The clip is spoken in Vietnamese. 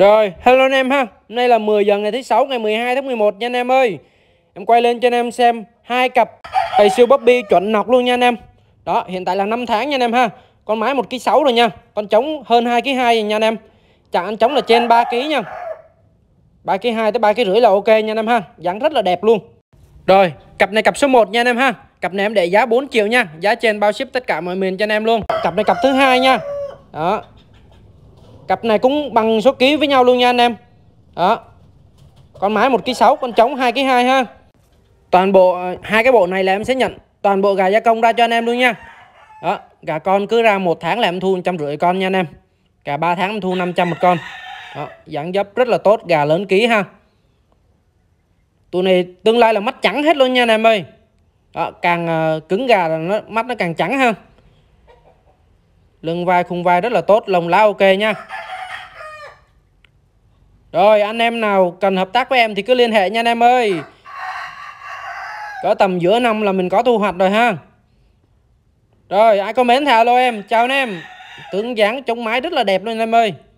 Rồi, hello anh em ha. Hôm nay là 10 giờ ngày thứ sáu ngày 12 tháng 11 nha anh em ơi. Em quay lên cho anh em xem hai cặp tài siêu Bobby chuẩn nọc luôn nha anh em. Đó, hiện tại là 5 tháng nha anh em ha. Con mái 1 kg 6 rồi nha. Con trống hơn 2 kg 2 nha anh em. Chả anh trống là trên 3 kg nha. 3 kg 2 tới 3 kg rưỡi là ok nha anh em ha. Dáng rất là đẹp luôn. Rồi, cặp này cặp số 1 nha anh em ha. Cặp này em để giá 4 triệu nha. Giá trên bao ship tất cả mọi miền cho anh em luôn. Cặp này cặp thứ hai nha. Đó, cặp này cũng bằng số ký với nhau luôn nha anh em đó con mái một ký sáu con trống hai ký hai ha toàn bộ à, hai cái bộ này là em sẽ nhận toàn bộ gà gia công ra cho anh em luôn nha đó gà con cứ ra một tháng là em thu trăm rưỡi con nha anh em gà ba tháng em thu 500 một con đó, dáng dấp rất là tốt gà lớn ký ha tụi này tương lai là mắt trắng hết luôn nha anh em ơi đó, càng à, cứng gà là nó, mắt nó càng trắng ha lưng vai khung vai rất là tốt lồng lá ok nha rồi anh em nào cần hợp tác với em thì cứ liên hệ nha anh em ơi Có tầm giữa năm là mình có thu hoạch rồi ha Rồi ai có comment thì alo em Chào anh em Tướng dáng chống máy rất là đẹp luôn anh em ơi